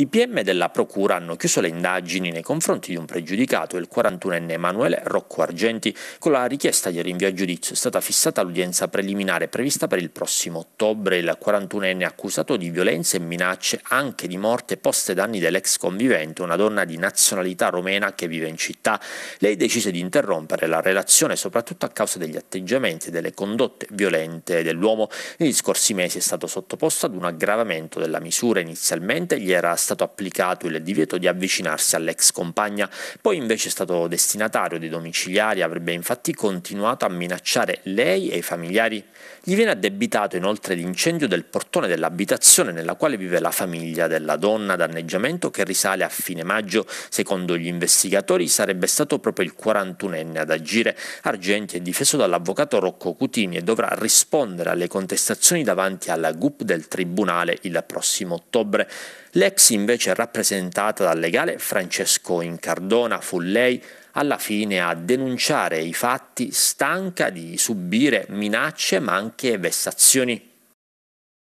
I PM della Procura hanno chiuso le indagini nei confronti di un pregiudicato, il 41enne Emanuele Rocco Argenti, con la richiesta di rinvio a giudizio. È stata fissata l'udienza preliminare prevista per il prossimo ottobre. Il 41enne accusato di violenze e minacce anche di morte poste danni dell'ex convivente, una donna di nazionalità romena che vive in città. Lei decise di interrompere la relazione soprattutto a causa degli atteggiamenti e delle condotte violente dell'uomo. Negli scorsi mesi è stato sottoposto ad un aggravamento della misura. Inizialmente gli era stato stato applicato il divieto di avvicinarsi all'ex compagna, poi invece è stato destinatario dei domiciliari, avrebbe infatti continuato a minacciare lei e i familiari. Gli viene addebitato inoltre l'incendio del portone dell'abitazione nella quale vive la famiglia della donna, danneggiamento che risale a fine maggio. Secondo gli investigatori sarebbe stato proprio il 41enne ad agire. Argenti è difeso dall'avvocato Rocco Cutini e dovrà rispondere alle contestazioni davanti alla GUP del Tribunale il prossimo ottobre. L'ex invece rappresentata dal legale Francesco Incardona, fu lei alla fine a denunciare i fatti stanca di subire minacce ma anche vessazioni